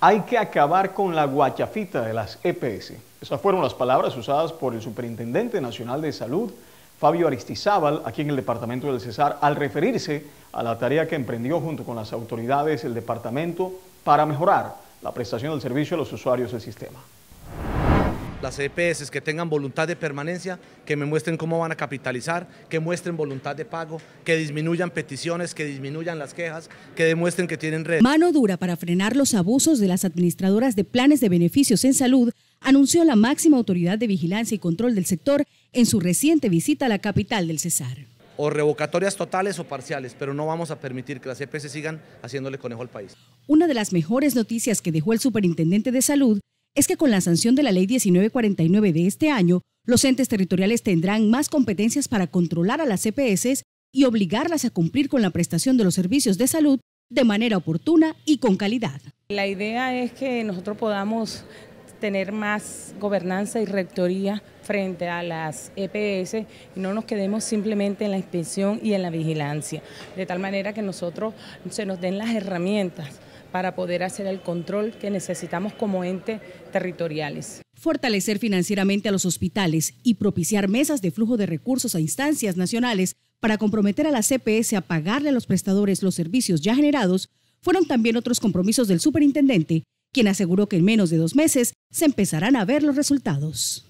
hay que acabar con la guachafita de las EPS. Esas fueron las palabras usadas por el Superintendente Nacional de Salud, Fabio Aristizábal, aquí en el Departamento del Cesar, al referirse a la tarea que emprendió junto con las autoridades el Departamento para mejorar la prestación del servicio a los usuarios del sistema las EPS que tengan voluntad de permanencia, que me muestren cómo van a capitalizar, que muestren voluntad de pago, que disminuyan peticiones, que disminuyan las quejas, que demuestren que tienen red. Mano dura para frenar los abusos de las administradoras de planes de beneficios en salud, anunció la máxima autoridad de vigilancia y control del sector en su reciente visita a la capital del Cesar o revocatorias totales o parciales, pero no vamos a permitir que las EPS sigan haciéndole conejo al país. Una de las mejores noticias que dejó el superintendente de salud es que con la sanción de la Ley 1949 de este año, los entes territoriales tendrán más competencias para controlar a las EPS y obligarlas a cumplir con la prestación de los servicios de salud de manera oportuna y con calidad. La idea es que nosotros podamos tener más gobernanza y rectoría frente a las EPS y no nos quedemos simplemente en la inspección y en la vigilancia, de tal manera que nosotros se nos den las herramientas para poder hacer el control que necesitamos como ente territoriales. Fortalecer financieramente a los hospitales y propiciar mesas de flujo de recursos a instancias nacionales para comprometer a la CPS a pagarle a los prestadores los servicios ya generados fueron también otros compromisos del superintendente, quien aseguró que en menos de dos meses se empezarán a ver los resultados.